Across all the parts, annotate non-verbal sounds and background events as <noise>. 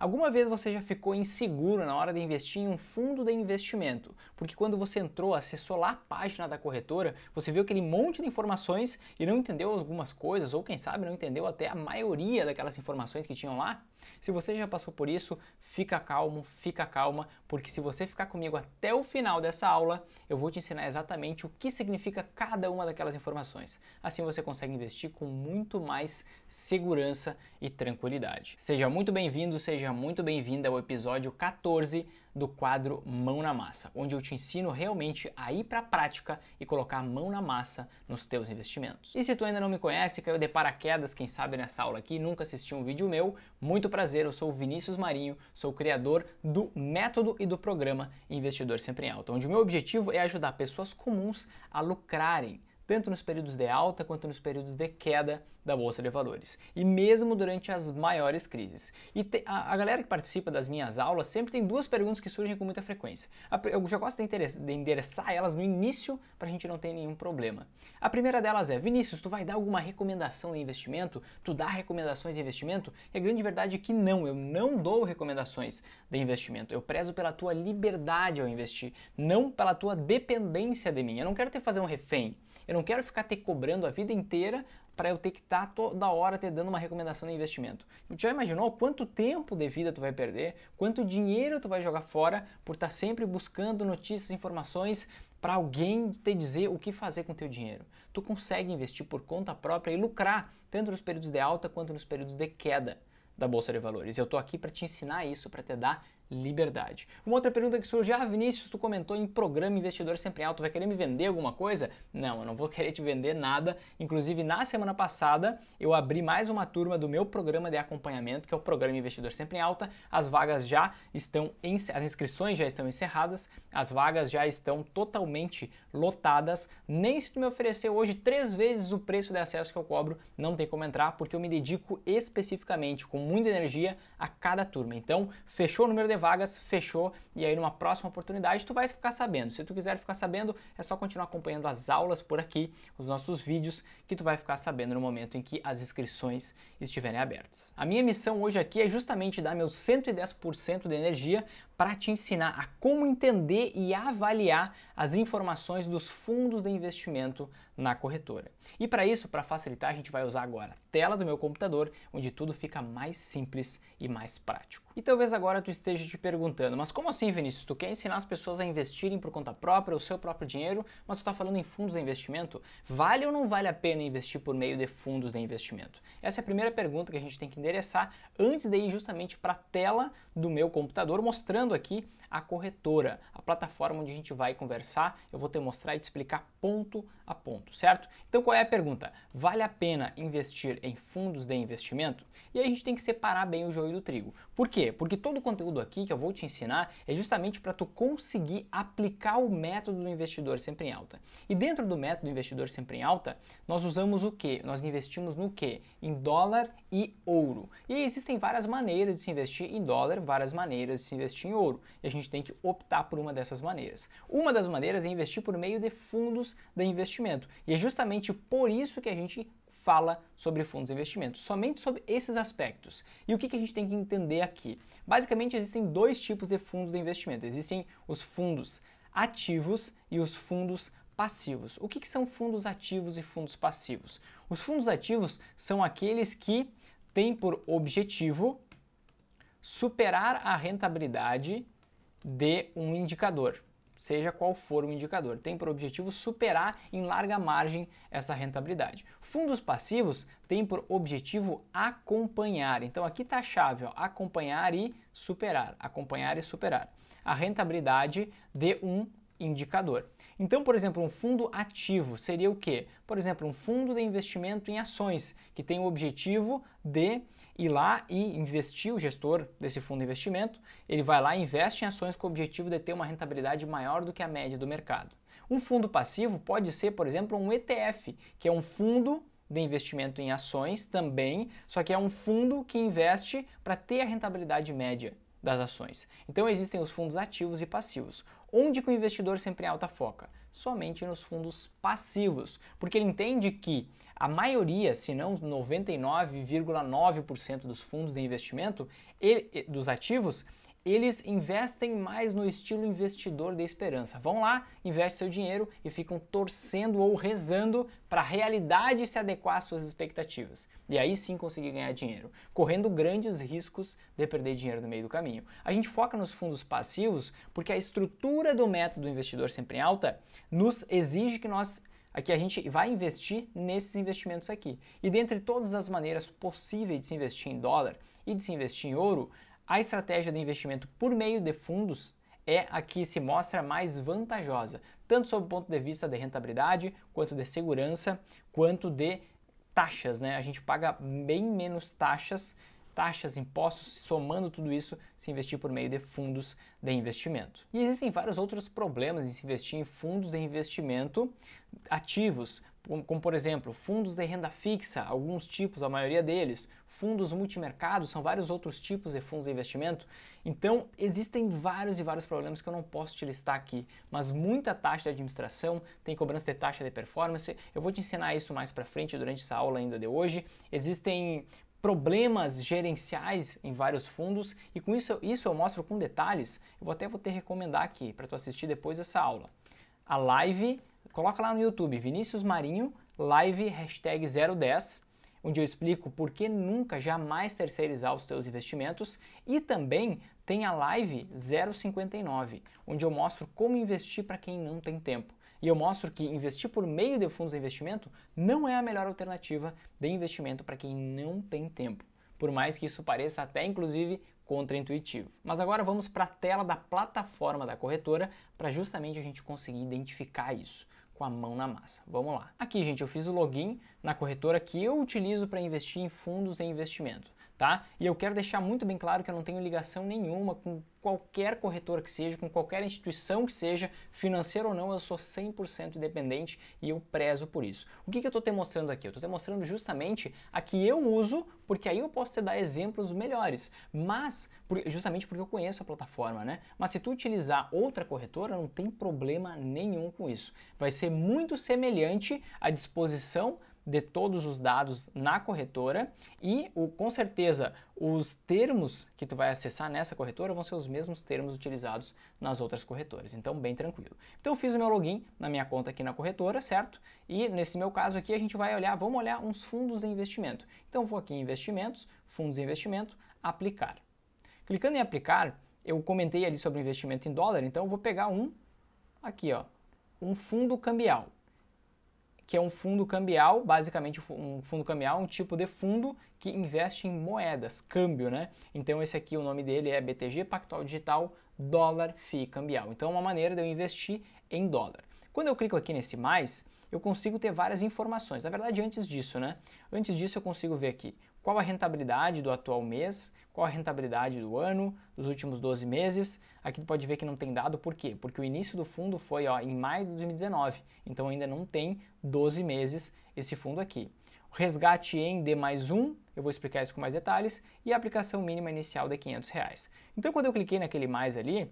Alguma vez você já ficou inseguro na hora de investir em um fundo de investimento? Porque quando você entrou, acessou lá a página da corretora, você viu aquele monte de informações e não entendeu algumas coisas, ou quem sabe não entendeu até a maioria daquelas informações que tinham lá? Se você já passou por isso, fica calmo, fica calma, porque se você ficar comigo até o final dessa aula, eu vou te ensinar exatamente o que significa cada uma daquelas informações. Assim você consegue investir com muito mais segurança e tranquilidade. Seja muito bem-vindo, seja seja muito bem-vinda ao episódio 14 do quadro Mão na Massa, onde eu te ensino realmente a ir para a prática e colocar mão na massa nos teus investimentos. E se tu ainda não me conhece, caiu de paraquedas, quem sabe nessa aula aqui, nunca assistiu um vídeo meu, muito prazer, eu sou o Vinícius Marinho, sou o criador do método e do programa Investidor Sempre em Alta, onde o meu objetivo é ajudar pessoas comuns a lucrarem tanto nos períodos de alta quanto nos períodos de queda da bolsa de valores, e mesmo durante as maiores crises. E te, a, a, galera que participa das minhas aulas sempre tem duas perguntas que surgem com muita frequência. A, eu já gosto de, de endereçar elas no início para a gente não ter nenhum problema. A primeira delas é: Vinícius, tu vai dar alguma recomendação de investimento? Tu dá recomendações de investimento? E a grande verdade é que não, eu não dou recomendações de investimento. Eu prezo pela tua liberdade ao investir, não pela tua dependência de mim. Eu não quero te fazer um refém. Eu não quero ficar te cobrando a vida inteira para eu ter que estar tá toda hora te dando uma recomendação de investimento. Tu já imaginou quanto tempo de vida tu vai perder, quanto dinheiro tu vai jogar fora por estar tá sempre buscando notícias, informações para alguém te dizer o que fazer com o teu dinheiro. Tu consegue investir por conta própria e lucrar tanto nos períodos de alta quanto nos períodos de queda da bolsa de valores. Eu estou aqui para te ensinar isso, para te dar liberdade. Uma outra pergunta que surgiu, ah, Vinícius, tu comentou em programa Investidor Sempre Alto, vai querer me vender alguma coisa? Não, eu não vou <laughs> querer te vender nada. Inclusive, na semana passada, eu abri mais uma turma do meu programa de acompanhamento, que é o programa Investidor Sempre Alta. As vagas já estão, as inscrições já estão encerradas, as vagas já estão totalmente lotadas. Nem se tu me oferecer hoje três vezes o preço de acesso que eu cobro, não tem como entrar, porque eu me dedico especificamente, com muita energia, a cada turma. Então, fechou o número de vagas, fechou. E aí numa próxima oportunidade tu vai ficar sabendo. Se tu quiser ficar sabendo, é só continuar acompanhando as aulas por aqui, os nossos vídeos, que tu vai ficar sabendo no momento em que as inscrições estiverem abertas. A minha missão hoje aqui é justamente dar meus 110% de energia para te ensinar a como entender e avaliar as informações dos fundos de investimento na corretora. E para isso, para facilitar, a gente vai usar agora a tela do meu computador, onde tudo fica mais simples e mais prático. E talvez agora tu esteja te perguntando, mas como assim, Vinícius? Tu quer ensinar as pessoas a investirem por conta própria, o seu próprio dinheiro, mas tu está falando em fundos de investimento? Vale ou não vale a pena investir por meio de fundos de investimento? Essa é a primeira pergunta que a gente tem que endereçar antes de ir justamente para a tela do meu computador, mostrando aqui a corretora, a plataforma onde a gente vai conversar, eu vou te mostrar e te explicar ponto a ponto, certo? Então qual é a pergunta? Vale a pena investir em fundos de investimento? E aí a gente tem que separar bem o joio do trigo. Por quê? Porque todo o conteúdo aqui que eu vou te ensinar é justamente para tu conseguir aplicar o método do investidor sempre em alta. E dentro do método do investidor sempre em alta, nós usamos o que? Nós investimos no que? Em dólar e ouro. E existem várias maneiras de se investir em dólar, várias maneiras de se investir em ouro. E a gente gente tem que optar por uma dessas maneiras. Uma das maneiras é investir por meio de fundos de investimento. E é justamente por isso que a gente fala sobre fundos de investimento, somente sobre esses aspectos. E o que, que, a gente tem que entender aqui? Basicamente, existem dois tipos de fundos de investimento: existem os fundos ativos e os fundos passivos. O que, que são fundos ativos e fundos passivos? Os fundos ativos são aqueles que têm por objetivo superar a rentabilidade de um indicador, seja qual for o indicador, tem por objetivo superar em larga margem essa rentabilidade. Fundos passivos têm por objetivo acompanhar. Então aqui está a chave, ó, acompanhar e superar, acompanhar e superar a rentabilidade de um indicador. Então, por exemplo, um fundo ativo seria o quê? Por exemplo, um fundo de investimento em ações que tem o objetivo de ir lá e investir, o gestor desse fundo de investimento, ele vai lá e investe em ações com o objetivo de ter uma rentabilidade maior do que a média do mercado. Um fundo passivo pode ser, por exemplo, um ETF, que é um fundo de investimento em ações também, só que é um fundo que investe para ter a rentabilidade média das ações. Então existem os fundos ativos e passivos. Onde que o investidor sempre em alta foca? Somente nos fundos passivos, porque ele entende que a maioria, se não 99,9% dos fundos de investimento, ele, dos ativos, eles investem mais no estilo investidor da esperança. Vão lá, investem seu dinheiro e ficam torcendo ou rezando para a realidade se adequar às suas expectativas. E aí sim conseguir ganhar dinheiro, correndo grandes riscos de perder dinheiro no meio do caminho. A gente foca nos fundos passivos porque a estrutura do método investidor sempre em alta nos exige que nós Aqui a gente vai investir nesses investimentos aqui. E dentre todas as maneiras possíveis de se investir em dólar e de se investir em ouro, a estratégia de investimento por meio de fundos é a que se mostra mais vantajosa, tanto sob o ponto de vista de rentabilidade, quanto de segurança, quanto de taxas, né? A gente paga bem menos taxas, taxas, impostos, somando tudo isso, se investir por meio de fundos de investimento. E existem vários outros problemas em se investir em fundos de investimento ativos, como por exemplo fundos de renda fixa, alguns tipos, a maioria deles, fundos multimercados, são vários outros tipos de fundos de investimento. Então existem vários e vários problemas que eu não posso te listar aqui, mas muita taxa de administração, tem cobrança de taxa de performance. Eu vou te ensinar isso mais para frente durante essa aula ainda de hoje. Existem problemas gerenciais em vários fundos e com isso, isso eu mostro com detalhes. Eu vou até vou te recomendar aqui para tu assistir depois dessa aula. A live Coloca lá no YouTube, Vinícius Marinho, live hashtag 010, onde eu explico por que nunca, jamais terceirizar os teus investimentos e também tem a live 059, onde eu mostro como investir para quem não tem tempo. E eu mostro que investir por meio de fundos de investimento não é a melhor alternativa de investimento para quem não tem tempo. Por mais que isso pareça até inclusive contraintuitivo. Mas agora vamos para a tela da plataforma da corretora para justamente a gente conseguir identificar isso com a mão na massa. Vamos lá. Aqui, gente, eu fiz o login na corretora que eu utilizo para investir em fundos e investimento tá? E eu quero deixar muito bem claro que eu não tenho ligação nenhuma com qualquer corretora que seja, com qualquer instituição que seja, financeira ou não, eu sou 100% independente e eu prezo por isso. O que, que eu estou te mostrando aqui? Eu estou te mostrando justamente a que eu uso, porque aí eu posso te dar exemplos melhores, mas por, justamente porque eu conheço a plataforma, né? Mas se tu utilizar outra corretora, não tem problema nenhum com isso. Vai ser muito semelhante à disposição de todos os dados na corretora e o, com certeza os termos que tu vai acessar nessa corretora vão ser os mesmos termos utilizados nas outras corretoras, então bem tranquilo. Então eu fiz o meu login na minha conta aqui na corretora, certo? E nesse meu caso aqui a gente vai olhar, vamos olhar uns fundos de investimento. Então vou aqui em investimentos, fundos de investimento, aplicar. Clicando em aplicar, eu comentei ali sobre investimento em dólar, então eu vou pegar um aqui, ó, um fundo cambial que é um fundo cambial, basicamente um fundo cambial, um tipo de fundo que investe em moedas, câmbio, né? Então esse aqui, o nome dele é BTG Pactual Digital Dólar FI Cambial. Então é uma maneira de eu investir em dólar. Quando eu clico aqui nesse mais, eu consigo ter várias informações. Na verdade, antes disso, né? Antes disso eu consigo ver aqui qual a rentabilidade do atual mês, qual a rentabilidade do ano, dos últimos 12 meses, Aqui pode ver que não tem dado, por quê? Porque o início do fundo foi ó, em maio de 2019, então ainda não tem 12 meses esse fundo aqui. O resgate em D mais 1, eu vou explicar isso com mais detalhes, e a aplicação mínima inicial de 500 reais. Então quando eu cliquei naquele mais ali,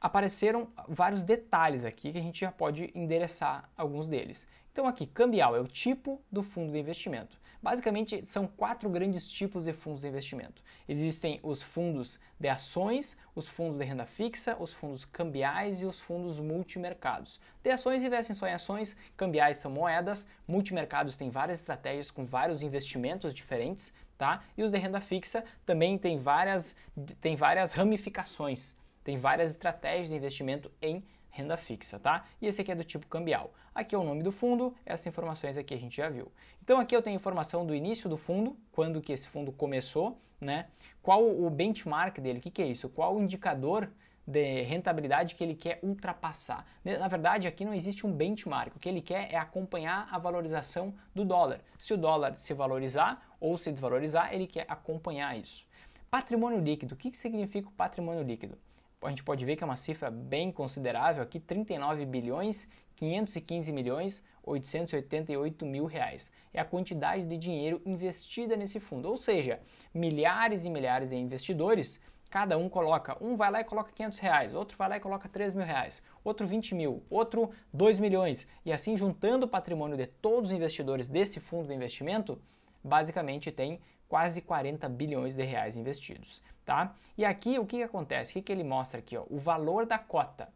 apareceram vários detalhes aqui que a gente já pode endereçar alguns deles. Então aqui, cambial é o tipo do fundo de investimento. Basicamente, são quatro grandes tipos de fundos de investimento. Existem os fundos de ações, os fundos de renda fixa, os fundos cambiais e os fundos multimercados. De ações investem só em ações, cambiais são moedas, multimercados tem várias estratégias com vários investimentos diferentes, tá? E os de renda fixa também tem várias, tem várias ramificações, tem várias estratégias de investimento em renda fixa, tá? E esse aqui é do tipo cambial. Aqui é o nome do fundo, essas informações aqui a gente já viu. Então aqui eu tenho informação do início do fundo, quando que esse fundo começou, né? Qual o benchmark dele, o que, que é isso? Qual o indicador de rentabilidade que ele quer ultrapassar. Na verdade, aqui não existe um benchmark. O que ele quer é acompanhar a valorização do dólar. Se o dólar se valorizar ou se desvalorizar, ele quer acompanhar isso. Patrimônio líquido. O que significa o patrimônio líquido? A gente pode ver que é uma cifra bem considerável aqui, 39 bilhões 515 milhões 888 mil reais. É a quantidade de dinheiro investida nesse fundo, ou seja, milhares e milhares de investidores cada um coloca. Um vai lá e coloca 500 reais, outro vai lá e coloca 3 mil reais, outro 20 mil, outro 2 milhões. E assim, juntando o patrimônio de todos os investidores desse fundo de investimento, basicamente tem quase 40 bilhões de reais investidos, tá? E aqui o que, que acontece? O que, que ele mostra aqui? Ó? O valor da cota.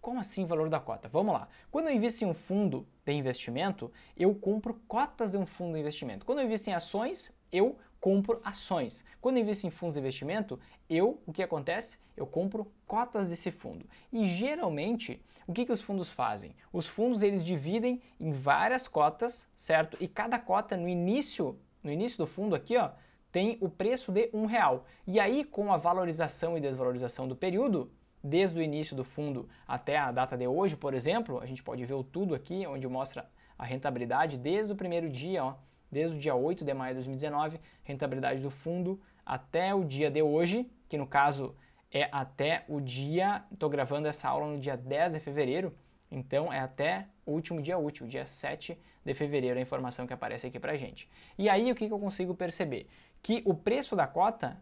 Como assim valor da cota? Vamos lá. Quando eu invisto em um fundo de investimento, eu compro cotas de um fundo de investimento. Quando eu invisto em ações, eu compro ações. Quando eu invisto em fundos de investimento, eu, o que acontece? Eu compro cotas desse fundo. E geralmente, o que, que os fundos fazem? Os fundos eles dividem em várias cotas, certo? E cada cota no início, no início do fundo aqui, ó, tem o preço de um real. E aí, com a valorização e desvalorização do período, desde o início do fundo até a data de hoje, por exemplo, a gente pode ver o tudo aqui, onde mostra a rentabilidade desde o primeiro dia, ó, desde o dia 8 de maio de 2019, rentabilidade do fundo até o dia de hoje, que no caso é até o dia, estou gravando essa aula no dia 10 de fevereiro, então é até o último dia útil, dia 7 de fevereiro, a informação que aparece aqui para gente. E aí o que, que eu consigo perceber? Que o preço da cota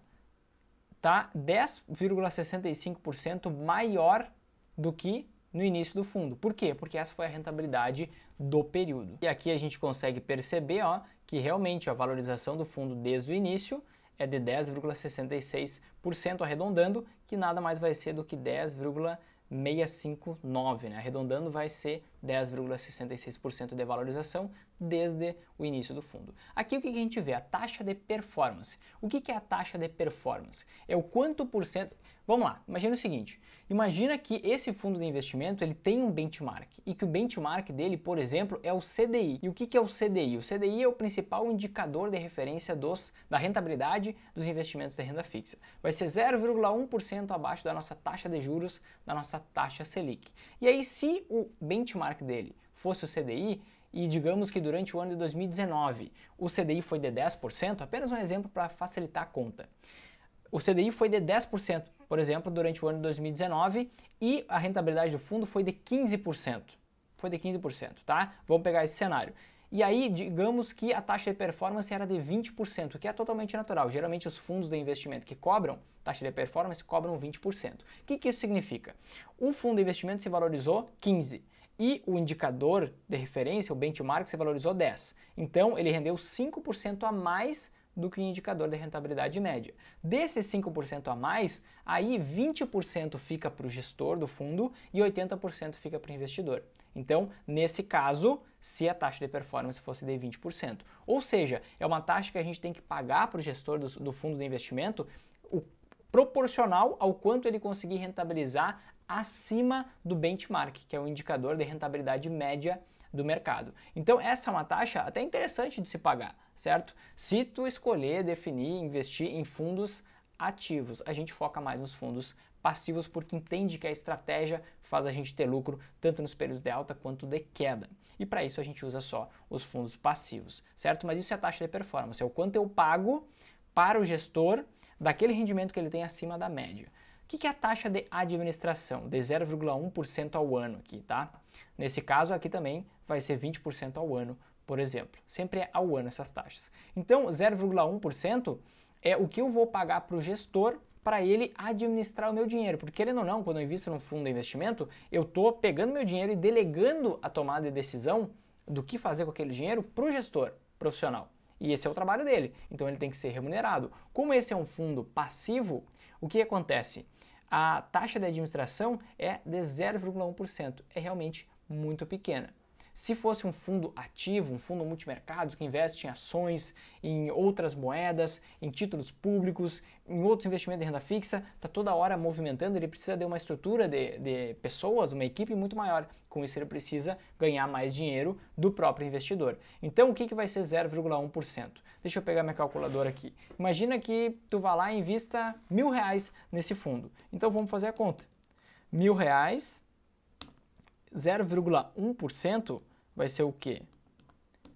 tá 10,65% maior do que no início do fundo. Por quê? Porque essa foi a rentabilidade do período. E aqui a gente consegue perceber ó, que realmente a valorização do fundo desde o início é de 10,66%, arredondando, que nada mais vai ser do que 10,659, né? Arredondando vai ser 10,66% de valorização desde o início do fundo. Aqui o que a gente vê? A taxa de performance. O que é a taxa de performance? É o quanto por cento. Vamos lá, imagina o seguinte: imagina que esse fundo de investimento ele tem um benchmark e que o benchmark dele, por exemplo, é o CDI. E o que é o CDI? O CDI é o principal indicador de referência dos, da rentabilidade dos investimentos de renda fixa. Vai ser 0,1% abaixo da nossa taxa de juros, da nossa taxa Selic. E aí, se o benchmark benchmark dele fosse o CDI, e digamos que durante o ano de 2019 o CDI foi de 10%, apenas um exemplo para facilitar a conta. O CDI foi de 10%, por exemplo, durante o ano de 2019 e a rentabilidade do fundo foi de 15%. Foi de 15%, tá? Vamos pegar esse cenário. E aí, digamos que a taxa de performance era de 20%, o que é totalmente natural. Geralmente, os fundos de investimento que cobram taxa de performance cobram 20%. O que, que isso significa? Um fundo de investimento se valorizou 15% e o indicador de referência, o benchmark, se valorizou 10. Então, ele rendeu 5% a mais do que o indicador de rentabilidade média. Desses 5% a mais, aí 20% fica para o gestor do fundo e 80% fica para o investidor. Então, nesse caso, se a taxa de performance fosse de 20%. Ou seja, é uma taxa que a gente tem que pagar para o gestor do, do fundo de investimento o, proporcional ao quanto ele conseguir rentabilizar acima do benchmark, que é o indicador de rentabilidade média do mercado. Então essa é uma taxa até interessante de se pagar, certo? Se tu escolher, definir, investir em fundos ativos, a gente foca mais nos fundos passivos porque entende que a estratégia faz a gente ter lucro tanto nos períodos de alta quanto de queda. E para isso a gente usa só os fundos passivos, certo? Mas isso é a taxa de performance, é o quanto eu pago para o gestor daquele rendimento que ele tem acima da média. O que, é a taxa de administração? De 0,1% ao ano aqui, tá? Nesse caso aqui também vai ser 20% ao ano, por exemplo. Sempre é ao ano essas taxas. Então, 0,1% é o que eu vou pagar para o gestor para ele administrar o meu dinheiro. Porque, querendo ou não, quando eu invisto num fundo de investimento, eu estou pegando meu dinheiro e delegando a tomada de decisão do que fazer com aquele dinheiro para o gestor profissional. E esse é o trabalho dele, então ele tem que ser remunerado. Como esse é um fundo passivo, o que acontece? a taxa de administração é de 0,1%. É realmente muito pequena. Se fosse um fundo ativo, um fundo multimercado que investe em ações, em outras moedas, em títulos públicos, em outros investimentos de renda fixa, está toda hora movimentando, ele precisa de uma estrutura de, de, pessoas, uma equipe muito maior. Com isso, ele precisa ganhar mais dinheiro do próprio investidor. Então, o que, que vai ser 0,1%? Deixa eu pegar minha calculadora aqui. Imagina que tu vá lá e invista mil reais nesse fundo. Então vamos fazer a conta. Mil reais, 0,1% vai ser o quê?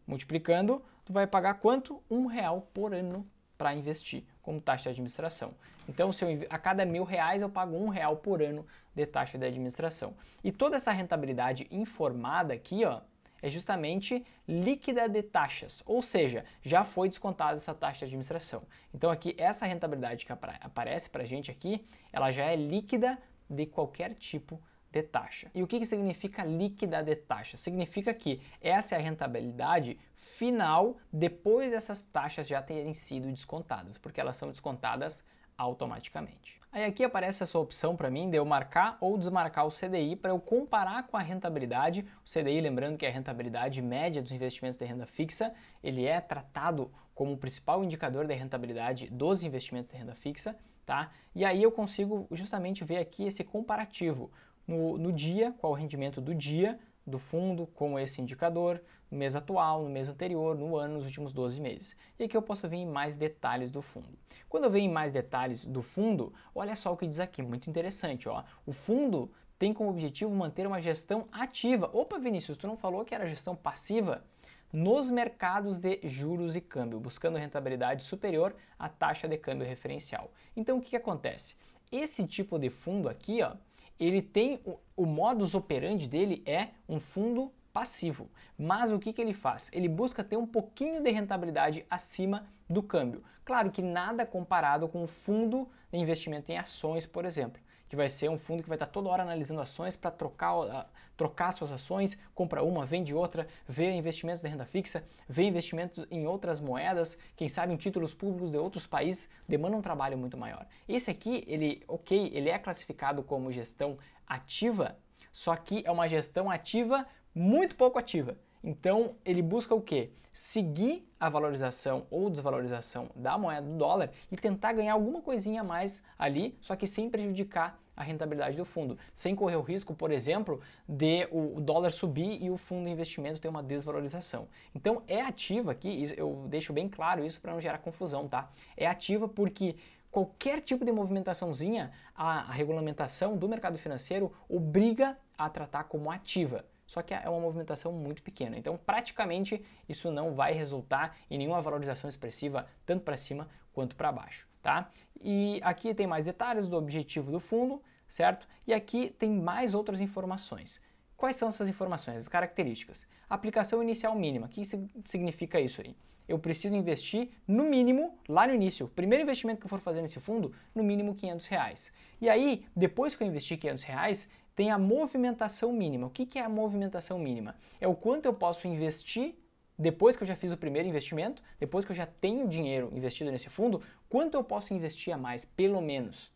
Multiplicando, tu vai pagar quanto? Um real por ano para investir como taxa de administração. Então, se eu, a cada mil reais eu pago um real por ano de taxa de administração. E toda essa rentabilidade informada aqui, ó, é justamente líquida de taxas, ou seja, já foi descontada essa taxa de administração. Então aqui essa rentabilidade que aparece para a gente aqui, ela já é líquida de qualquer tipo de taxa. E o que, que significa líquida de taxa? Significa que essa é a rentabilidade final depois dessas taxas já terem sido descontadas, porque elas são descontadas automaticamente. Aí aqui aparece essa opção para mim de eu marcar ou desmarcar o CDI para eu comparar com a rentabilidade. O CDI, lembrando que é a rentabilidade média dos investimentos de renda fixa, ele é tratado como o principal indicador da rentabilidade dos investimentos de renda fixa, tá? E aí eu consigo justamente ver aqui esse comparativo no, no dia, qual o rendimento do dia do fundo com esse indicador, no mês atual, no mês anterior, no ano, nos últimos 12 meses. E aqui eu posso ver em mais detalhes do fundo. Quando eu venho em mais detalhes do fundo, olha só o que diz aqui, muito interessante, ó. O fundo tem como objetivo manter uma gestão ativa. Opa, Vinícius, tu não falou que era gestão passiva? Nos mercados de juros e câmbio, buscando rentabilidade superior à taxa de câmbio referencial. Então o que, que acontece? Esse tipo de fundo aqui, ó, ele tem o, o modus operandi dele é um fundo passivo. Mas o que, que ele faz? Ele busca ter um pouquinho de rentabilidade acima do câmbio. Claro que nada comparado com o fundo de investimento em ações, por exemplo, que vai ser um fundo que vai estar toda hora analisando ações para trocar, ah, trocar suas ações, compra uma, vende outra, vê investimentos de renda fixa, vê investimentos em outras moedas, quem sabe em títulos públicos de outros países, demanda um trabalho muito maior. Esse aqui, ele, ok, ele é classificado como gestão ativa, só que é uma gestão ativa muito pouco ativa. Então, ele busca o quê? Seguir a valorização ou desvalorização da moeda do dólar e tentar ganhar alguma coisinha a mais ali, só que sem prejudicar a rentabilidade do fundo, sem correr o risco, por exemplo, de o dólar subir e o fundo de investimento ter uma desvalorização. Então, é ativa aqui, eu deixo bem claro isso para não gerar confusão, tá? É ativa porque qualquer tipo de movimentaçãozinha, a regulamentação do mercado financeiro obriga a tratar como ativa só que é uma movimentação muito pequena. Então, praticamente, isso não vai resultar em nenhuma valorização expressiva, tanto para cima quanto para baixo. Tá? E aqui tem mais detalhes do objetivo do fundo, certo? E aqui tem mais outras informações. Quais são essas informações, as características? Aplicação inicial mínima, o que significa isso aí? Eu preciso investir, no mínimo, lá no início, primeiro investimento que eu for fazer nesse fundo, no mínimo 500 reais. E aí, depois que eu investir 500 reais, tem a movimentação mínima. O que, que é a movimentação mínima? É o quanto eu posso investir depois que eu já fiz o primeiro investimento, depois que eu já tenho dinheiro investido nesse fundo, quanto eu posso investir a mais, pelo menos?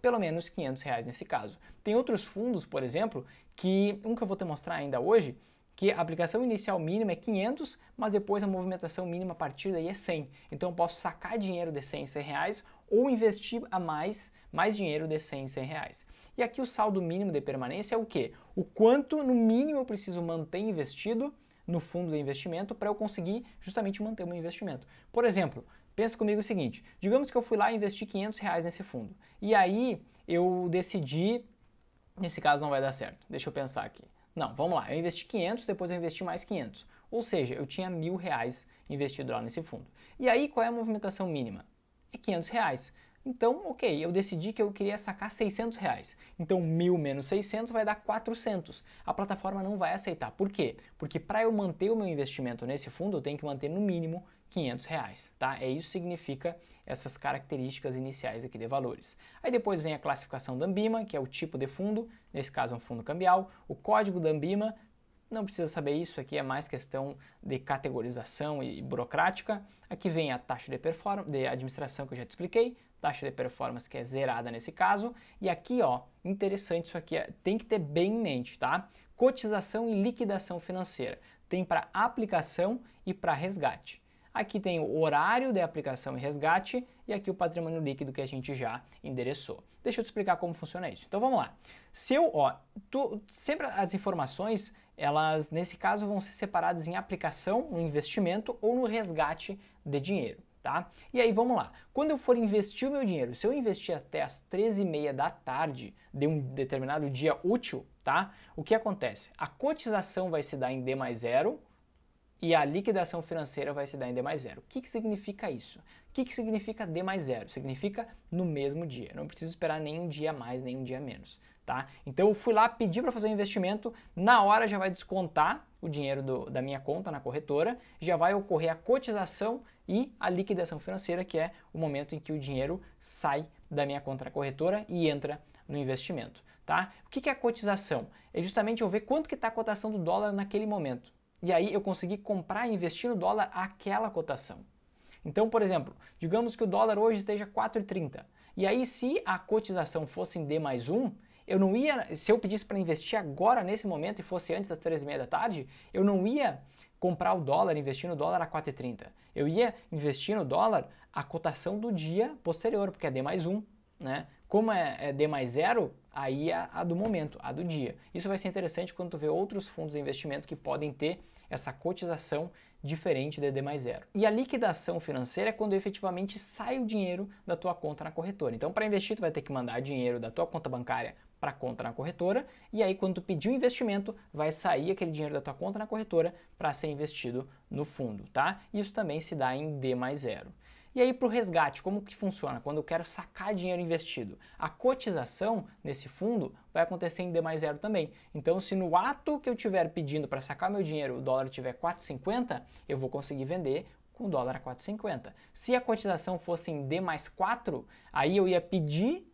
Pelo menos 500 reais nesse caso. Tem outros fundos, por exemplo, que um que eu vou te mostrar ainda hoje, que a aplicação inicial mínima é 500, mas depois a movimentação mínima a partir daí é 100. Então eu posso sacar dinheiro de 100 100 reais ou investir a mais, mais dinheiro de 100 100 reais. E aqui o saldo mínimo de permanência é o quê? O quanto no mínimo eu preciso manter investido no fundo de investimento para eu conseguir justamente manter o meu investimento. Por exemplo, pensa comigo o seguinte, digamos que eu fui lá investir 500 reais nesse fundo e aí eu decidi, nesse caso não vai dar certo, deixa eu pensar aqui. Não, vamos lá, eu investi 500, depois eu investi mais 500. Ou seja, eu tinha mil reais investido lá nesse fundo. E aí qual é a movimentação mínima? é 500 reais. Então, ok, eu decidi que eu queria sacar 600 reais. Então, 1.000 menos 600 vai dar 400. A plataforma não vai aceitar. Por quê? Porque para eu manter o meu investimento nesse fundo, eu tenho que manter no mínimo 500 reais, tá? É isso significa essas características iniciais aqui de valores. Aí depois vem a classificação da Ambima, que é o tipo de fundo, nesse caso é um fundo cambial, o código da Ambima, não precisa saber isso, aqui é mais questão de categorização e burocrática. Aqui vem a taxa de, de administração que eu já te expliquei, taxa de performance que é zerada nesse caso. E aqui, ó, interessante isso aqui, é, tem que ter bem em mente, tá? Cotização e liquidação financeira. Tem para aplicação e para resgate. Aqui tem o horário de aplicação e resgate e aqui o patrimônio líquido que a gente já endereçou. Deixa eu te explicar como funciona isso. Então vamos lá. Se eu, ó, tu, sempre as informações elas nesse caso vão ser separadas em aplicação no investimento ou no resgate de dinheiro. Tá? E aí vamos lá. Quando eu for investir o meu dinheiro, se eu investir até as 13h30 da tarde de um determinado dia útil, tá? O que acontece? A cotização vai se dar em D mais zero e a liquidação financeira vai se dar em D mais zero. O que, que significa isso? O que, que significa D mais zero? Significa no mesmo dia. Não preciso esperar nem um dia mais, nem um dia menos. Tá? Então eu fui lá, pedi para fazer o um investimento, na hora já vai descontar o dinheiro do, da minha conta na corretora, já vai ocorrer a cotização e a liquidação financeira, que é o momento em que o dinheiro sai da minha conta na corretora e entra no investimento, tá? O que, que é a cotização? É justamente eu ver quanto que está a cotação do dólar naquele momento. E aí eu consegui comprar e investir no dólar aquela cotação. Então, por exemplo, digamos que o dólar hoje esteja 4,30. E aí se a cotização fosse em D mais 1, eu não ia, se eu pedisse para investir agora nesse momento e fosse antes das três e meia da tarde, eu não ia comprar o dólar, investir no dólar a 4,30. Eu ia investir no dólar a cotação do dia posterior, porque é D mais um, né? Como é, é D mais zero, aí é a do momento, a do dia. Isso vai ser interessante quando tu vê outros fundos de investimento que podem ter essa cotização diferente de D mais zero. E a liquidação financeira é quando efetivamente sai o dinheiro da tua conta na corretora. Então, para investir, tu vai ter que mandar dinheiro da tua conta bancária para a conta na corretora e aí quando tu pedir o investimento, vai sair aquele dinheiro da tua conta na corretora para ser investido no fundo, tá? Isso também se dá em D mais zero. E aí para o resgate, como que funciona? Quando eu quero sacar dinheiro investido, a cotização nesse fundo vai acontecer em D mais zero também. Então, se no ato que eu tiver pedindo para sacar meu dinheiro, o dólar tiver 4,50, eu vou conseguir vender com o dólar a 4,50. Se a cotização fosse em D mais 4, aí eu ia pedir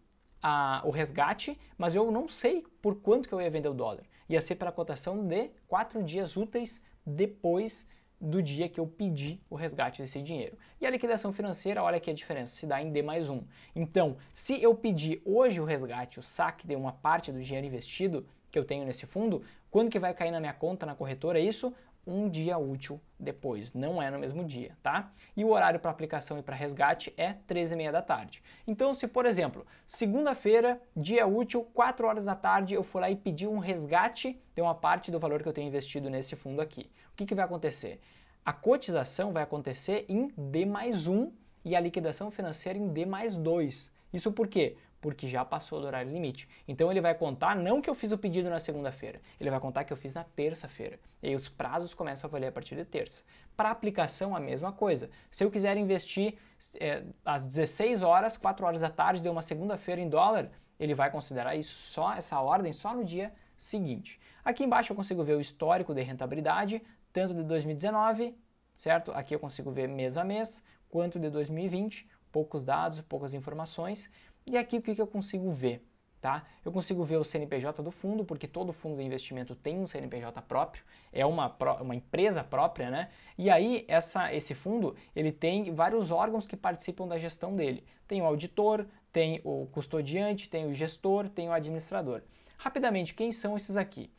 a, o resgate, mas eu não sei por quanto que eu ia vender o dólar. Ia ser para a cotação de quatro dias úteis depois do dia que eu pedi o resgate desse dinheiro. E a liquidação financeira, olha aqui a diferença, se dá em D mais um. Então, se eu pedir hoje o resgate, o saque de uma parte do dinheiro investido que eu tenho nesse fundo, quando que vai cair na minha conta na corretora é isso? um dia útil depois, não é no mesmo dia, tá? E o horário para aplicação e para resgate é 13 e meia da tarde. Então, se por exemplo, segunda-feira, dia útil, 4 horas da tarde, eu for lá e pedir um resgate de uma parte do valor que eu tenho investido nesse fundo aqui, o que, que vai acontecer? A cotização vai acontecer em D mais 1 e a liquidação financeira em D mais 2. Isso por quê? porque já passou do horário limite. Então ele vai contar não que eu fiz o pedido na segunda-feira, ele vai contar que eu fiz na terça-feira. E aí os prazos começam a valer a partir de terça. Para aplicação, a mesma coisa. Se eu quiser investir é, às 16 horas, 4 horas da tarde de uma segunda-feira em dólar, ele vai considerar isso só essa ordem só no dia seguinte. Aqui embaixo eu consigo ver o histórico de rentabilidade, tanto de 2019, certo? Aqui eu consigo ver mês a mês, quanto de 2020, poucos dados, poucas informações. E aqui o que, que eu consigo ver? Tá? Eu consigo ver o CNPJ do fundo, porque todo fundo de investimento tem um CNPJ próprio, é uma, uma empresa própria, né? E aí essa, esse fundo ele tem vários órgãos que participam da gestão dele. Tem o auditor, tem o custodiante, tem o gestor, tem o administrador. Rapidamente, quem são esses aqui?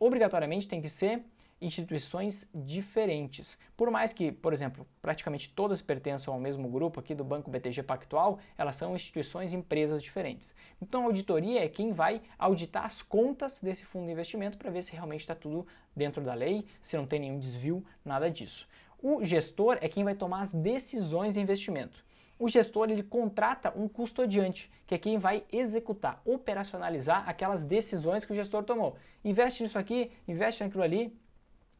Obrigatoriamente tem que ser instituições diferentes. Por mais que, por exemplo, praticamente todas pertençam ao mesmo grupo aqui do Banco BTG Pactual, elas são instituições e empresas diferentes. Então a auditoria é quem vai auditar as contas desse fundo de investimento para ver se realmente está tudo dentro da lei, se não tem nenhum desvio, nada disso. O gestor é quem vai tomar as decisões de investimento o gestor ele contrata um custodiante, que é quem vai executar, operacionalizar aquelas decisões que o gestor tomou. Investe nisso aqui, investe naquilo ali,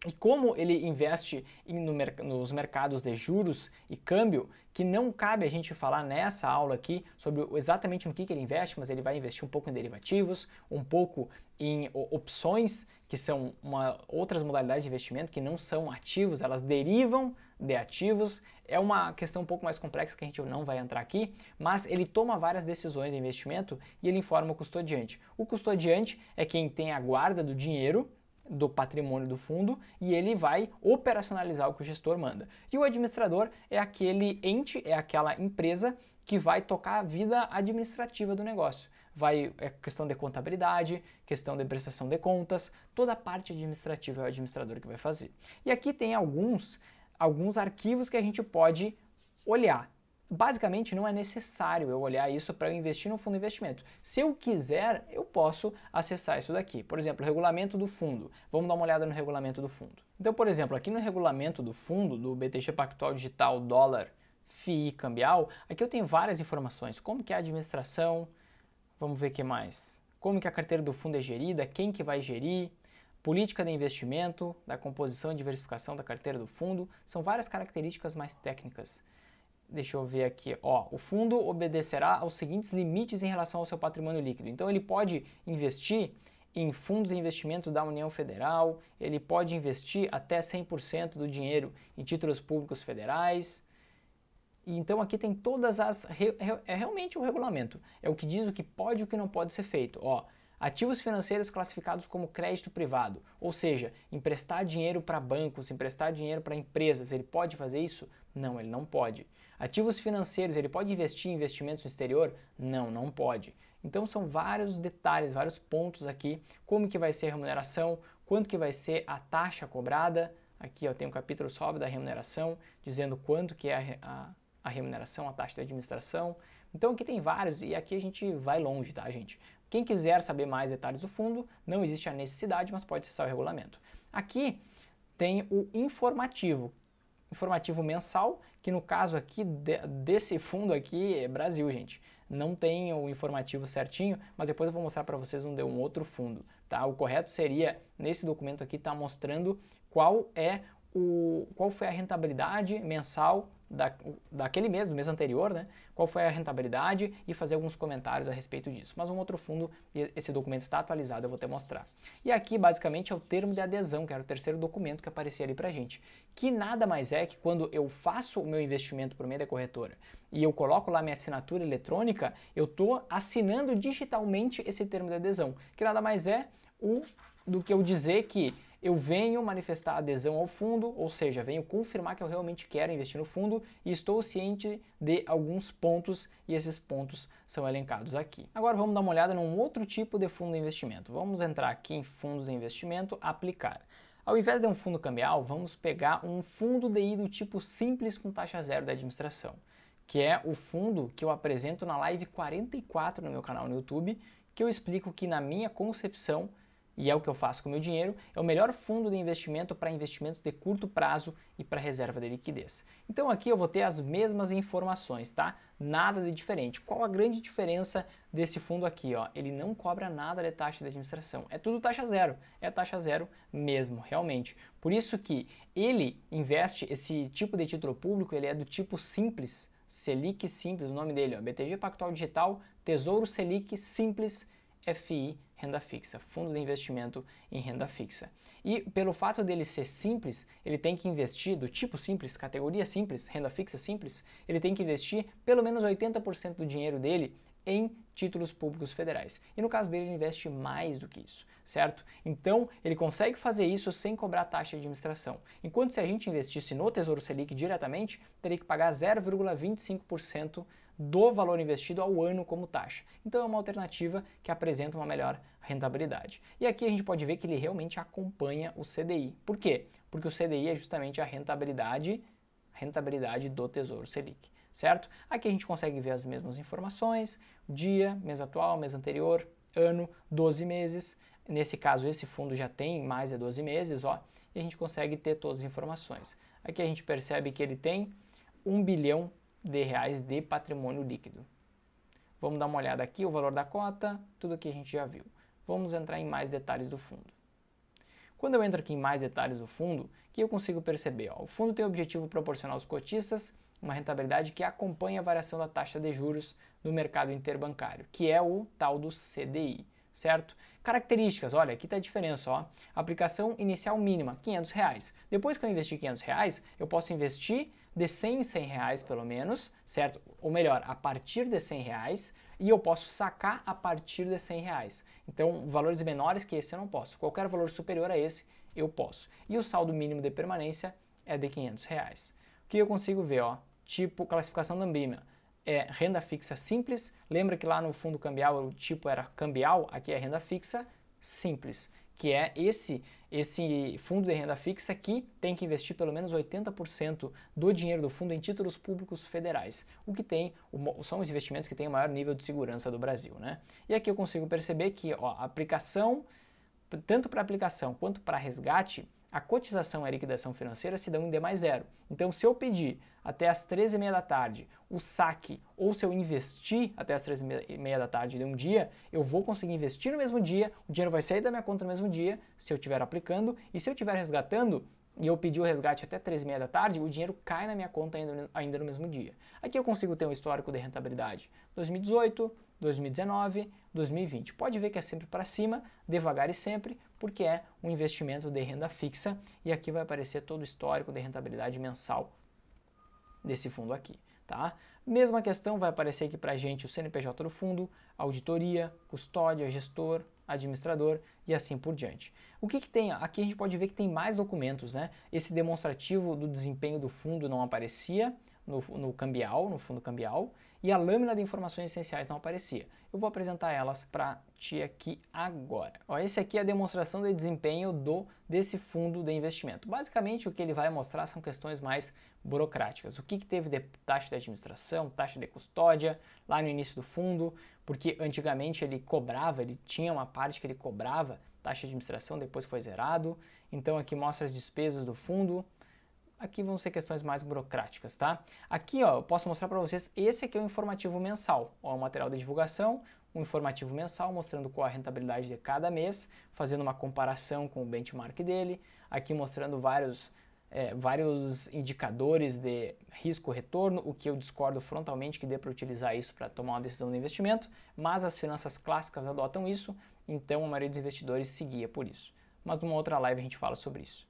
e como ele investe no nos mercados de juros e câmbio, que não cabe a gente falar nessa aula aqui sobre exatamente no que, que ele investe, mas ele vai investir um pouco em derivativos, um pouco em opções, que são uma, outras modalidades de investimento que não são ativos, elas derivam de ativos. É uma questão um pouco mais complexa que a gente não vai entrar aqui, mas ele toma várias decisões de investimento e ele informa o custodiante. O custodiante é quem tem a guarda do dinheiro do patrimônio do fundo e ele vai operacionalizar o que o gestor manda. E o administrador é aquele ente, é aquela empresa que vai tocar a vida administrativa do negócio. Vai é questão de contabilidade, questão de prestação de contas, toda a parte administrativa é o administrador que vai fazer. E aqui tem alguns alguns arquivos que a gente pode olhar basicamente não é necessário eu olhar isso para eu investir no fundo de investimento. Se eu quiser, eu posso acessar isso daqui. Por exemplo, o regulamento do fundo. Vamos dar uma olhada no regulamento do fundo. Então, por exemplo, aqui no regulamento do fundo do BTG Pactual Digital Dólar FII Cambial, aqui eu tenho várias informações, como que é a administração, vamos ver o que mais, como que a carteira do fundo é gerida, quem que vai gerir, política de investimento, da composição e diversificação da carteira do fundo, são várias características mais técnicas deixa eu ver aqui, ó, o fundo obedecerá aos seguintes limites em relação ao seu patrimônio líquido. Então ele pode investir em fundos de investimento da União Federal, ele pode investir até 100% do dinheiro em títulos públicos federais. E então aqui tem todas as é realmente o regulamento, é o que diz o que pode e o que não pode ser feito, ó. Ativos financeiros classificados como crédito privado, ou seja, emprestar dinheiro para bancos, emprestar dinheiro para empresas, ele pode fazer isso? Não, ele não pode. Ativos financeiros, ele pode investir em investimentos no exterior? Não, não pode. Então são vários detalhes, vários pontos aqui, como que vai ser a remuneração, quanto que vai ser a taxa cobrada. Aqui eu tenho um capítulo sobre da remuneração, dizendo quanto que é a, a, a remuneração, a taxa de administração. Então aqui tem vários e aqui a gente vai longe, tá, gente? Quem quiser saber mais detalhes do fundo, não existe a necessidade, mas pode acessar o regulamento. Aqui tem o informativo, informativo mensal, que no caso aqui de, desse fundo aqui é Brasil, gente. Não tem o informativo certinho, mas depois eu vou mostrar para vocês um de é um outro fundo, tá? O correto seria nesse documento aqui tá mostrando qual é o qual foi a rentabilidade mensal da, daquele mês, do mês anterior, né? Qual foi a rentabilidade e fazer alguns comentários a respeito disso. Mas um outro fundo, esse documento está atualizado, eu vou te mostrar. E aqui, basicamente, é o termo de adesão, que era o terceiro documento que aparecia ali para gente. Que nada mais é que quando eu faço o meu investimento por meio da corretora e eu coloco lá minha assinatura eletrônica, eu estou assinando digitalmente esse termo de adesão, que nada mais é o do que eu dizer que eu venho manifestar adesão ao fundo, ou seja, venho confirmar que eu realmente quero investir no fundo e estou ciente de alguns pontos e esses pontos são elencados aqui. Agora vamos dar uma olhada num outro tipo de fundo de investimento. Vamos entrar aqui em fundos de investimento, aplicar. Ao invés de um fundo cambial, vamos pegar um fundo DI do tipo simples com taxa zero da administração, que é o fundo que eu apresento na live 44 no meu canal no YouTube, que eu explico que na minha concepção e é o que eu faço com o meu dinheiro, é o melhor fundo de investimento para investimentos de curto prazo e para reserva de liquidez. Então aqui eu vou ter as mesmas informações, tá? Nada de diferente. Qual a grande diferença desse fundo aqui, ó? Ele não cobra nada de taxa de administração. É tudo taxa zero. É taxa zero mesmo, realmente. Por isso que ele investe esse tipo de título público, ele é do tipo simples, Selic simples, o nome dele, ó, BTG Pactual Digital, Tesouro Selic simples FI renda fixa, fundo de investimento em renda fixa. E pelo fato dele ser simples, ele tem que investir do tipo simples, categoria simples, renda fixa simples, ele tem que investir pelo menos 80% do dinheiro dele em títulos públicos federais. E no caso dele, ele investe mais do que isso, certo? Então, ele consegue fazer isso sem cobrar taxa de administração. Enquanto se a gente investisse no Tesouro Selic diretamente, teria que pagar 0,25% do valor investido ao ano como taxa. Então, é uma alternativa que apresenta uma melhor rentabilidade. E aqui a gente pode ver que ele realmente acompanha o CDI. Por quê? Porque o CDI é justamente a rentabilidade, rentabilidade do Tesouro Selic certo? Aqui a gente consegue ver as mesmas informações, dia, mês atual, mês anterior, ano, 12 meses. Nesse caso, esse fundo já tem mais de 12 meses, ó, e a gente consegue ter todas as informações. Aqui a gente percebe que ele tem 1 bilhão de reais de patrimônio líquido. Vamos dar uma olhada aqui, o valor da cota, tudo que a gente já viu. Vamos entrar em mais detalhes do fundo. Quando eu entro aqui em mais detalhes do fundo, que eu consigo perceber, ó, o fundo tem objetivo proporcional aos cotistas uma rentabilidade que acompanha a variação da taxa de juros no mercado interbancário, que é o tal do CDI, certo? Características, olha, aqui está a diferença, ó. Aplicação inicial mínima, 500 reais. Depois que eu investir 500 reais, eu posso investir de 100 em 100 reais pelo menos, certo? Ou melhor, a partir de 100 reais e eu posso sacar a partir de 100 reais. Então, valores menores que esse eu não posso. Qualquer valor superior a esse, eu posso. E o saldo mínimo de permanência é de 500 reais. O que eu consigo ver, ó, tipo classificação da Ambima é renda fixa simples. Lembra que lá no fundo cambial o tipo era cambial, aqui é renda fixa simples, que é esse esse fundo de renda fixa que tem que investir pelo menos 80% do dinheiro do fundo em títulos públicos federais, o que tem são os investimentos que têm o maior nível de segurança do Brasil, né? E aqui eu consigo perceber que ó, a aplicação tanto para aplicação quanto para resgate a cotização e a liquidação financeira se dão em D mais zero. Então, se eu pedir até as 13h30 da tarde o saque, ou se eu investir até as 13h30 da tarde de um dia, eu vou conseguir investir no mesmo dia, o dinheiro vai sair da minha conta no mesmo dia, se eu estiver aplicando, e se eu estiver resgatando, e eu pedi o resgate até 3 da tarde, o dinheiro cai na minha conta ainda, ainda no mesmo dia. Aqui eu consigo ter um histórico de rentabilidade 2018, 2019, 2020. Pode ver que é sempre para cima, devagar e sempre, porque é um investimento de renda fixa e aqui vai aparecer todo o histórico de rentabilidade mensal desse fundo aqui. Tá? Mesma questão vai aparecer aqui para a gente o CNPJ do fundo, auditoria, custódia, gestor, administrador e assim por diante. O que, que tem? Aqui a gente pode ver que tem mais documentos, né? Esse demonstrativo do desempenho do fundo não aparecia no, no cambial, no fundo cambial e a lâmina de informações essenciais não aparecia. Eu vou apresentar elas para ti aqui agora. Ó, esse aqui é a demonstração de desempenho do desse fundo de investimento. Basicamente, o que ele vai mostrar são questões mais burocráticas. O que, que teve de taxa de administração, taxa de custódia lá no início do fundo, porque antigamente ele cobrava, ele tinha uma parte que ele cobrava taxa de administração, depois foi zerado. Então aqui mostra as despesas do fundo, aqui vão ser questões mais burocráticas, tá? Aqui, ó, eu posso mostrar para vocês, esse aqui é o informativo mensal, ó, o material de divulgação, um informativo mensal mostrando qual a rentabilidade de cada mês, fazendo uma comparação com o benchmark dele, aqui mostrando vários, é, vários indicadores de risco-retorno, o que eu discordo frontalmente que dê para utilizar isso para tomar uma decisão de investimento, mas as finanças clássicas adotam isso, então a maioria dos investidores seguia por isso. Mas numa outra live a gente fala sobre isso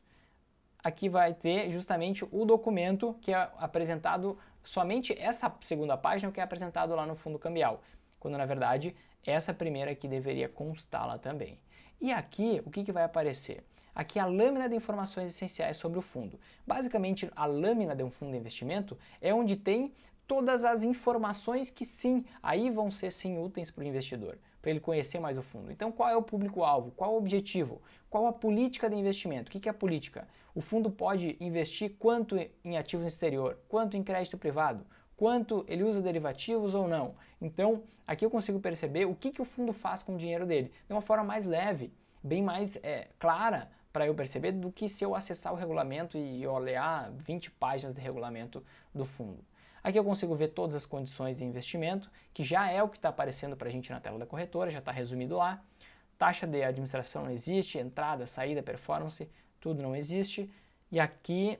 aqui vai ter justamente o documento que é apresentado, somente essa segunda página é que é apresentado lá no fundo cambial, quando na verdade essa primeira aqui deveria constá-la também. E aqui, o que, que vai aparecer? Aqui a lâmina de informações essenciais sobre o fundo. Basicamente, a lâmina de um fundo de investimento é onde tem todas as informações que sim, aí vão ser sim úteis para o investidor, para ele conhecer mais o fundo. Então, qual é o público-alvo? Qual o objetivo? Qual a política de investimento? O que, que é a política? O fundo pode investir quanto em ativo no exterior, quanto em crédito privado, quanto ele usa derivativos ou não. Então, aqui eu consigo perceber o que, que o fundo faz com o dinheiro dele, de uma forma mais leve, bem mais é, clara para eu perceber do que se eu acessar o regulamento e olhar 20 páginas de regulamento do fundo. Aqui eu consigo ver todas as condições de investimento, que já é o que está aparecendo para a gente na tela da corretora, já está resumido lá. Taxa de administração não existe, entrada, saída, performance, tudo não existe. E aqui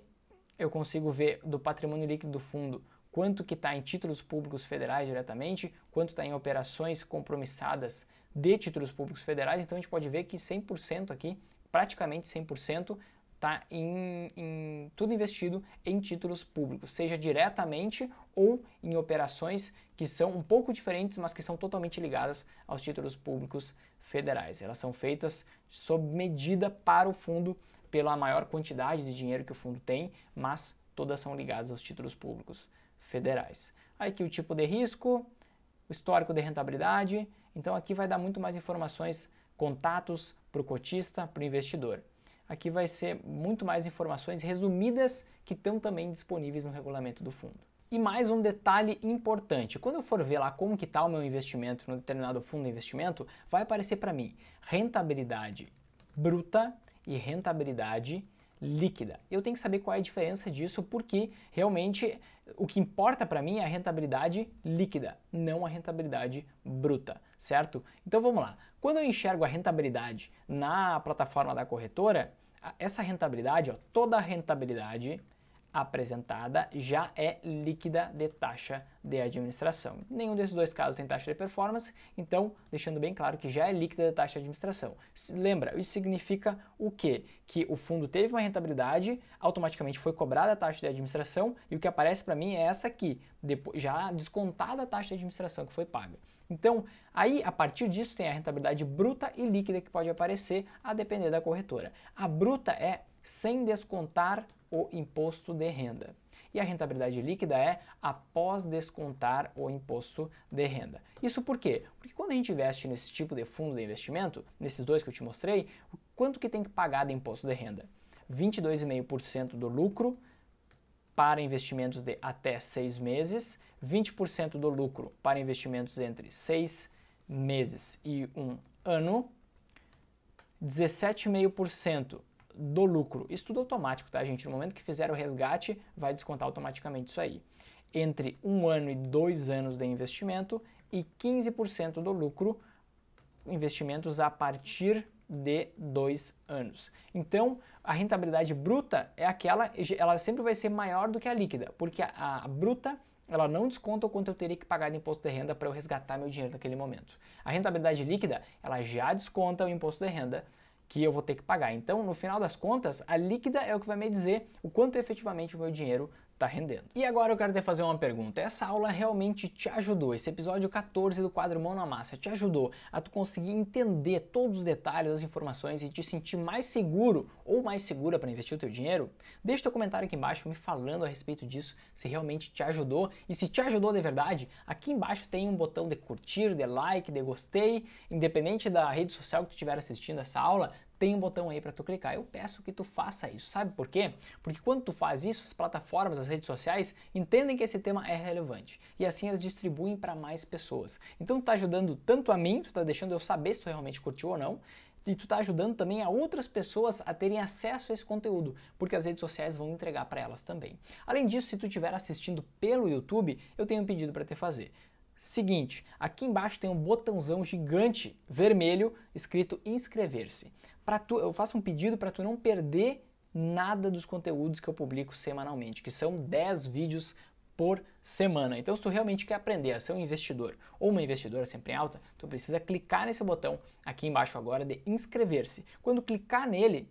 eu consigo ver do patrimônio líquido do fundo quanto que está em títulos públicos federais diretamente, quanto está em operações compromissadas de títulos públicos federais. Então a gente pode ver que 100% aqui, praticamente 100%, está em, em, tudo investido em títulos públicos, seja diretamente ou em operações que são um pouco diferentes, mas que são totalmente ligadas aos títulos públicos federais. Elas são feitas sob medida para o fundo pela maior quantidade de dinheiro que o fundo tem, mas todas são ligadas aos títulos públicos federais. Aqui o tipo de risco, o histórico de rentabilidade, então aqui vai dar muito mais informações, contatos para o cotista, para o investidor. Aqui vai ser muito mais informações resumidas que estão também disponíveis no regulamento do fundo. E mais um detalhe importante, quando eu for ver lá como que está o meu investimento no determinado fundo de investimento, vai aparecer para mim rentabilidade bruta e rentabilidade líquida. Eu tenho que saber qual é a diferença disso, porque realmente o que importa para mim é a rentabilidade líquida, não a rentabilidade bruta, certo? Então vamos lá. Quando eu enxergo a rentabilidade na plataforma da corretora, essa rentabilidade, ó, toda a rentabilidade apresentada já é líquida de taxa de administração. Nenhum desses dois casos tem taxa de performance, então deixando bem claro que já é líquida de taxa de administração. Lembra, isso significa o quê? Que o fundo teve uma rentabilidade, automaticamente foi cobrada a taxa de administração e o que aparece para mim é essa aqui, já descontada a taxa de administração que foi paga. Então, aí a partir disso tem a rentabilidade bruta e líquida que pode aparecer a depender da corretora. A bruta é sem descontar o imposto de renda. E a rentabilidade líquida é após descontar o imposto de renda. Isso por quê? Porque quando a gente investe nesse tipo de fundo de investimento, nesses dois que eu te mostrei, quanto que tem que pagar de imposto de renda? 22,5% do lucro para investimentos de até seis meses, 20% do lucro para investimentos entre seis meses e um ano, 17,5% do lucro. Isso tudo é automático, tá, gente? No momento que fizer o resgate, vai descontar automaticamente isso aí. Entre um ano e dois anos de investimento e 15% do lucro, investimentos a partir de dois anos. Então, a rentabilidade bruta é aquela, ela sempre vai ser maior do que a líquida, porque a, a bruta ela não desconta o quanto eu teria que pagar de imposto de renda para eu resgatar meu dinheiro naquele momento. A rentabilidade líquida, ela já desconta o imposto de renda, que eu vou ter que pagar. Então, no final das contas, a líquida é o que vai me dizer o quanto efetivamente o meu dinheiro tá rendendo. E agora eu quero te fazer uma pergunta. Essa aula realmente te ajudou? Esse episódio 14 do quadro Mão na Massa te ajudou a tu conseguir entender todos os detalhes as informações e te sentir mais seguro ou mais segura para investir o teu dinheiro? Deixa teu comentário aqui embaixo me falando a respeito disso, se realmente te ajudou e se te ajudou de verdade, aqui embaixo tem um botão de curtir, de like, de gostei, independente da rede social que tu estiver assistindo essa aula, tem um botão aí para tu clicar. Eu peço que tu faça isso, sabe por quê? Porque quando tu faz isso, as plataformas, as redes sociais entendem que esse tema é relevante e assim elas distribuem para mais pessoas. Então tu tá ajudando tanto a mim, tu tá deixando eu saber se tu realmente curtiu ou não, e tu está ajudando também a outras pessoas a terem acesso a esse conteúdo, porque as redes sociais vão entregar para elas também. Além disso, se tu estiver assistindo pelo YouTube, eu tenho um pedido para te fazer. Seguinte, aqui embaixo tem um botãozão gigante vermelho escrito inscrever-se. Para tu, eu faço um pedido para tu não perder nada dos conteúdos que eu publico semanalmente, que são 10 vídeos por semana. Então, se tu realmente quer aprender a ser um investidor ou uma investidora sempre em alta, tu precisa clicar nesse botão aqui embaixo agora de inscrever-se. Quando clicar nele,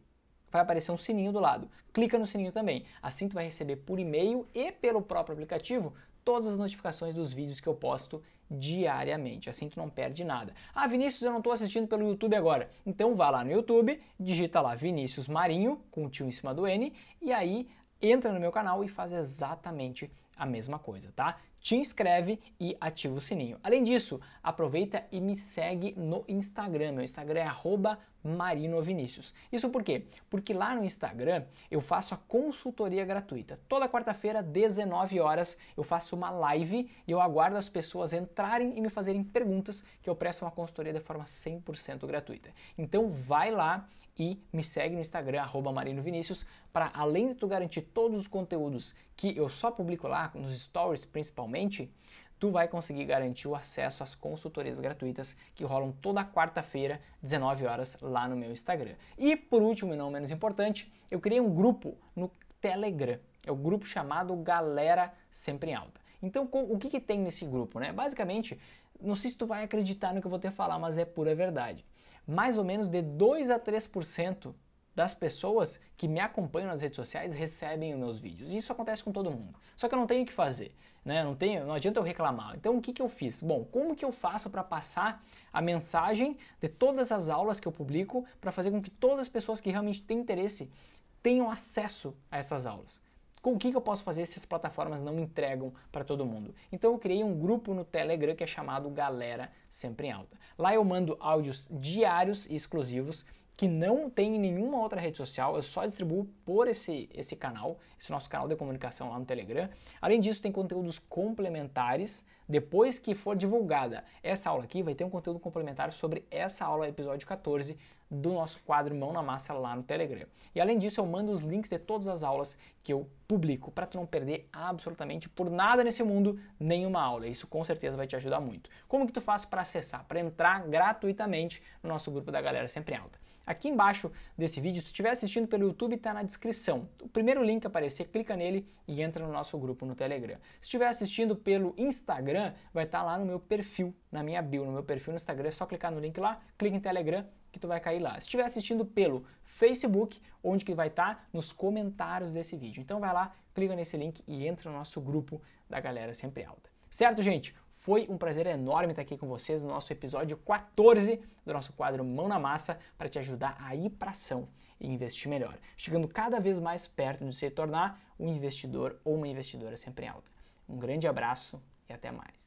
vai aparecer um sininho do lado. Clica no sininho também. Assim tu vai receber por e-mail e pelo próprio aplicativo todas as notificações dos vídeos que eu posto diariamente, assim tu não perde nada. Ah, Vinícius, eu não estou assistindo pelo YouTube agora. Então vá lá no YouTube, digita lá Vinícius Marinho, com o tio em cima do N, e aí entra no meu canal e faz exatamente a mesma coisa, tá? te inscreve e ativa o sininho. Além disso, aproveita e me segue no Instagram. Meu Instagram é marinovinicius. Isso por quê? Porque lá no Instagram eu faço a consultoria gratuita. Toda quarta-feira, 19 horas, eu faço uma live e eu aguardo as pessoas entrarem e me fazerem perguntas que eu presto uma consultoria de forma 100% gratuita. Então vai lá e me segue no Instagram, marinovinicius, para além de tu garantir todos os conteúdos que eu só publico lá, nos stories principalmente, tu vai conseguir garantir o acesso às consultorias gratuitas que rolam toda quarta-feira, 19 horas, lá no meu Instagram. E por último, e não menos importante, eu criei um grupo no Telegram. É o um grupo chamado Galera Sempre em Alta. Então, o que, que tem nesse grupo? Né? Basicamente, não sei se tu vai acreditar no que eu vou te falar, mas é pura verdade mais ou menos de 2 a 3% das pessoas que me acompanham nas redes sociais recebem os meus vídeos. Isso acontece com todo mundo. Só que eu não tenho o que fazer, né? Não, tenho, não adianta eu reclamar. Então o que, que eu fiz? Bom, como que eu faço para passar a mensagem de todas as aulas que eu publico para fazer com que todas as pessoas que realmente têm interesse tenham acesso a essas aulas? com o que, eu posso fazer se as plataformas não entregam para todo mundo? Então eu criei um grupo no Telegram que é chamado Galera Sempre em Alta. Lá eu mando áudios diários e exclusivos que não tem em nenhuma outra rede social, eu só distribuo por esse, esse canal, esse nosso canal de comunicação lá no Telegram. Além disso, tem conteúdos complementares. Depois que for divulgada essa aula aqui, vai ter um conteúdo complementar sobre essa aula, episódio 14 do nosso quadro Mão na Massa lá no Telegram. E além disso, eu mando os links de todas as aulas que eu publico para tu não perder absolutamente por nada nesse mundo nenhuma aula. Isso com certeza vai te ajudar muito. Como que tu faz para acessar, para entrar gratuitamente no nosso grupo da galera sempre alta? Aqui embaixo desse vídeo, se estiver assistindo pelo YouTube, está na descrição. O primeiro link aparecer, clica nele e entra no nosso grupo no Telegram. Se estiver assistindo pelo Instagram, vai estar tá lá no meu perfil, na minha bio, no meu perfil no Instagram, é só clicar no link lá, clica em Telegram que tu vai cair lá. Se estiver assistindo pelo Facebook, onde que vai estar? Tá? Nos comentários desse vídeo. Então vai lá, clica nesse link e entra no nosso grupo da galera sempre alta. Certo, gente? Foi um prazer enorme estar aqui com vocês no nosso episódio 14 do nosso quadro Mão na Massa para te ajudar a ir para ação e investir melhor, chegando cada vez mais perto de se tornar um investidor ou uma investidora sempre alta. Um grande abraço e até mais.